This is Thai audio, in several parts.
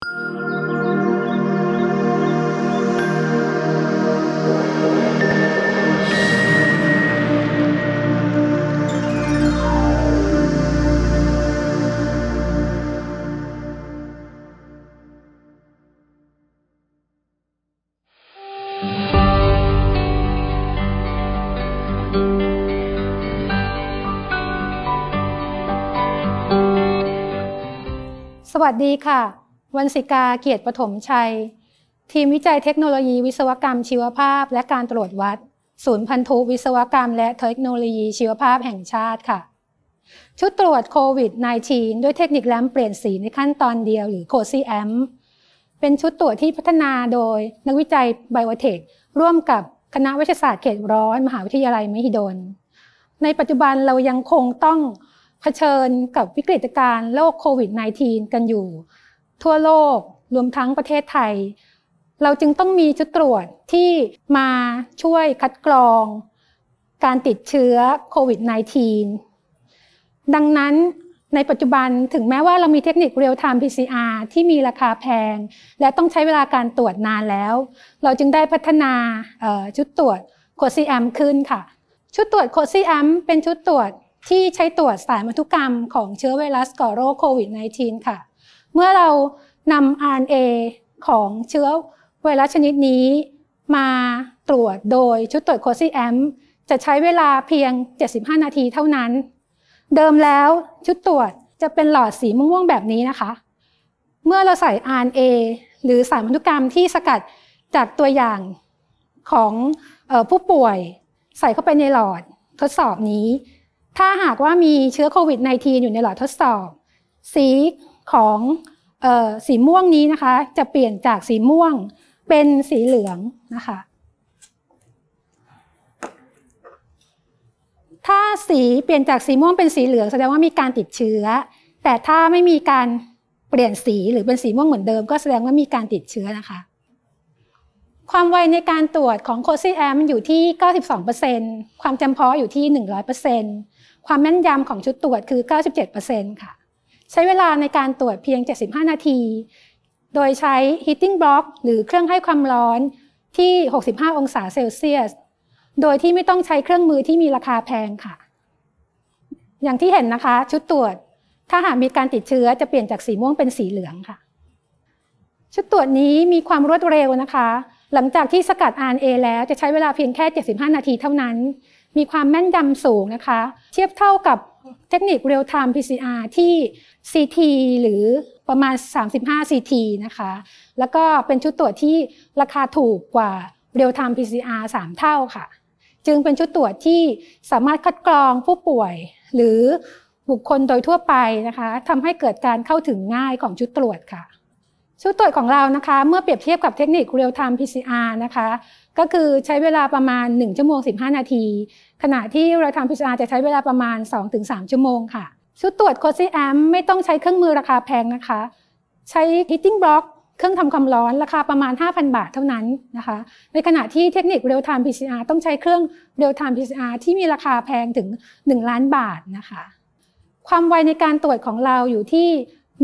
สวัสดีค่ะวันศิกาเกียรติปฐมชัย ทีมวิจัยเทคโนโลยีวิศวกรรม ชีวภาพ และการตรวจวัดศูนย์พันธุวิศวกรรมและเทคโนโลยีชีวภาพแห่งชาติค่ะชุดตรวจโควิด -19 ด้วยเทคนิคแลมเปลี่ยนสีในขั้นตอนเดียวหรือโคซีแอมเป็นชุดตรวจที่พัฒนาโดย นักวิจัยไบโอเทคร่วมกับคณะวิทยาศาสตร์เขตร้อนมหาวิทยาลัยมหิดลในปัจจุบันเรายังคงต้องเผชิญกับวิกฤตการณ์โรคโควิด -19 กันอยู่ทั่วโลกรวมทั้งประเทศไทยเราจึงต้องมีชุดตรวจที่มาช่วยคัดกรองการติดเชื้อโควิด -19 ดังนั้นในปัจจุบันถึงแม้ว่าเรามีเทคนิคเรียลไทม์ PCR ที่มีราคาแพง และต้องใช้เวลาการตรวจนานแล้ว เราจึงได้พัฒนาชุดตรวจโคซีแอมขึ้นค่ะ ชุดตรวจโคซีแอมเป็นชุดตรวจที่ใช้ตรวจสายมันุกรรมของเชื้อไวรัสก่อโรคโควิด -19 ค่ะเมื่อเรานำ RNA ของเชื้อไวรัสชนิดนี้มาตรวจโดยชุดตรวจโคซีแอมจะใช้เวลาเพียง 75 นาทีเท่านั้น เดิมแล้วชุดตรวจจะเป็นหลอดสีม่วงแบบนี้นะคะ เมื่อเราใส่ RNA หรือสารพันธุกรรมที่สกัดจากตัวอย่างของผู้ป่วยใส่เข้าไปในหลอดทดสอบนี้ ถ้าหากว่ามีเชื้อโควิด -19 อยู่ในหลอดทดสอบสีของสีม่วงนี้นะคะจะเปลี่ยนจากสีม่วงเป็นสีเหลืองนะคะถ้าสีเปลี่ยนจากสีม่วงเป็นสีเหลืองแสดงว่ามีการติดเชื้อ แต่ถ้าไม่มีการเปลี่ยนสีหรือเป็นสีม่วงเหมือนเดิม ก็แสดงว่ามีการติดเชื้อนะคะ ความไวในการตรวจของโคซีแอมอยู่ที่ 92%ความจำเพาะอยู่ที่ 100%ความแม่นยำของชุดตรวจคือ 97%ค่ะใช้เวลาในการตรวจเพียง 75 นาที โดยใช้ heating block หรือเครื่องให้ความร้อนที่ 65 องศาเซลเซียส โดยที่ไม่ต้องใช้เครื่องมือที่มีราคาแพงค่ะ อย่างที่เห็นนะคะชุดตรวจ ถ้าหากมีการติดเชื้อจะเปลี่ยนจากสีม่วงเป็นสีเหลืองค่ะ ชุดตรวจนี้มีความรวดเร็วนะคะ หลังจากที่สกัด RNA แล้วจะใช้เวลาเพียงแค่ 75 นาทีเท่านั้น มีความแม่นยำสูงนะคะ เทียบเท่ากับเทคนิคเรียลไทม์ PCR ที่ CT หรือประมาณ 35 CT นะคะ แล้วก็เป็นชุดตรวจที่ราคาถูกกว่าเรียลไทม์ PCR 3เท่าค่ะ จึงเป็นชุดตรวจที่สามารถคัดกรองผู้ป่วย หรือบุคคลโดยทั่วไปนะคะทำให้เกิดการเข้าถึงง่ายของชุดตรวจค่ะชุดตรวจของเรานะคะเมื่อเปรียบเทียบกับเทคนิคเทม์พีซีอ PCR นะคะ ก็คือใช้เวลาประมาณ1ชั่วโมง15 นาทีขณะที่เร e a l time PCR จะใช้เวลาประมาณ 2-3ชั่วโมงค่ะชุดตรวจโคซีแอมไม่ต้องใช้เครื่องมือราคาแพงนะคะ ใช้ฮิตติ้งบล็อกเครื่องทำความร้อนราคาประมาณ 5,000 บาทเท่านั้นนะคะในขณะที่เทคนิคเ real time PCR ต้องใช้เครื่องเ real time PCR ที่มีราคาแพงถึง 1 ล้านบาทนะคะ ความไวในการตรวจของเราอยู่ที่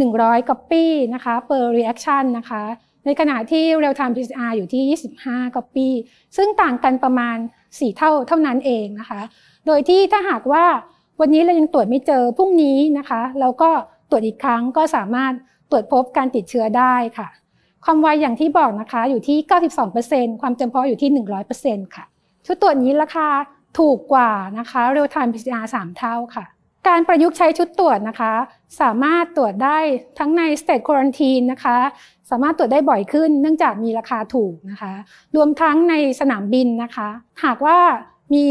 100 copy นะคะ per reaction นะคะ ในขณะที่ real time PCR อยู่ที่ 25 copy ซึ่งต่างกันประมาณ 4 เท่า เท่านั้นเองนะคะ โดยที่ถ้าหากว่าวันนี้เรายังตรวจไม่เจอ พรุ่งนี้นะคะ เราก็ตรวจอีกครั้งก็สามารถตรวจพบการติดเชื้อได้ค่ะ ความไวอย่างที่บอกนะคะอยู่ที่ 92%ความจำเพาะอยู่ที่ 100%ค่ะ ชุดตรวจนี้ราคาถูกกว่านะคะ real time PCR 3 เท่าค่ะการประยุกต์ใช้ชุดตรวจนะคะสามารถตรวจได้ทั้งใน state quarantine นะคะสามารถตรวจได้บ่อยขึ้นเนื่องจากมีราคาถูกนะคะรวมทั้งในสนามบินนะคะ หากว่ามี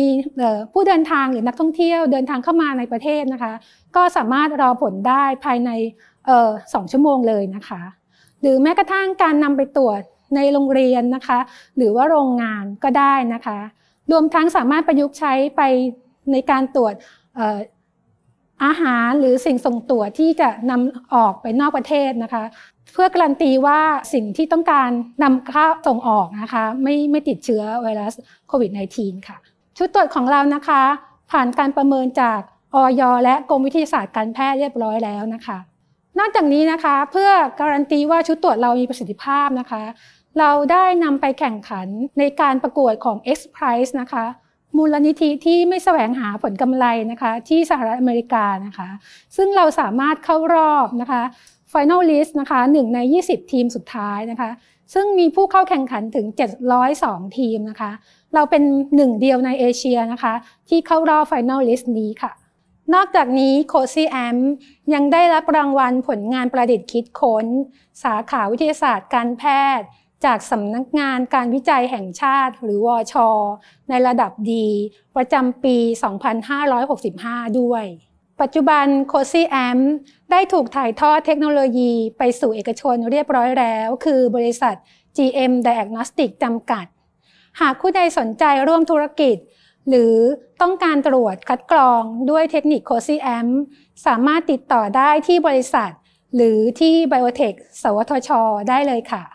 ผู้เดินทางหรือนักท่องเที่ยวเดินทางเข้ามาในประเทศนะคะก็สามารถรอผลได้ภายในสองชั่วโมงเลยนะคะ หรือแม้กระทั่งการนำไปตรวจในโรงเรียนนะคะหรือว่าโรงงานก็ได้นะคะรวมทั้งสามารถประยุกต์ใช้ไปในการตรวจอาหารหรือสิ่งส่งตัวที่จะนำออกไปนอกประเทศนะคะ เพื่อการันตีว่าสิ่งที่ต้องการนำเข้าส่งออกนะคะไม่ไม่ติดเชื้อไวรัสโควิด -19 ค่ะ ชุดตรวจของเรานะคะ ผ่านการประเมินจากออยและกรมวิทยาศาสตร์การแพทย์เรียบร้อยแล้วนะคะ นอกจากนี้นะคะ เพื่อการันตีว่าชุดตรวจเรามีประสิทธิภาพนะคะ เราได้นำไปแข่งขันในการประกวดของ X Prize นะคะมูลนิธิที่ไม่แสวงหาผลกำไรนะคะที่สหรัฐอเมริกานะคะซึ่งเราสามารถเข้ารอบนะคะ Final List นะคะหนึ่งใน 20 ทีมสุดท้ายนะคะซึ่งมีผู้เข้าแข่งขันถึง 702 ทีมนะคะเราเป็นหนึ่งเดียวในเอเชียนะคะที่เข้ารอบ Final List นี้ค่ะ นอกจากนี้โคซี่แอมยังได้รับรางวัลผลงานประดิษฐ์คิดค้น สาขาวิทยาศาสตร์การแพทย์จากสำนักงานการวิจัยแห่งชาติหรือวอชในระดับดีประจำปี 2565 ด้วย ปัจจุบันโคซี่แอมได้ถูกถ่ายทอดเทคโนโลยีไปสู่เอกชนเรียบร้อยแล้ว คือบริษัท GM Diagnostic จำกัด หากผู้ใดสนใจร่วมธุรกิจ หรือต้องการตรวจคัดกรองด้วยเทคนิคโคซี่แอมสามารถติดต่อได้ที่บริษัท หรือที่ Biotech สวทช ได้เลยค่ะ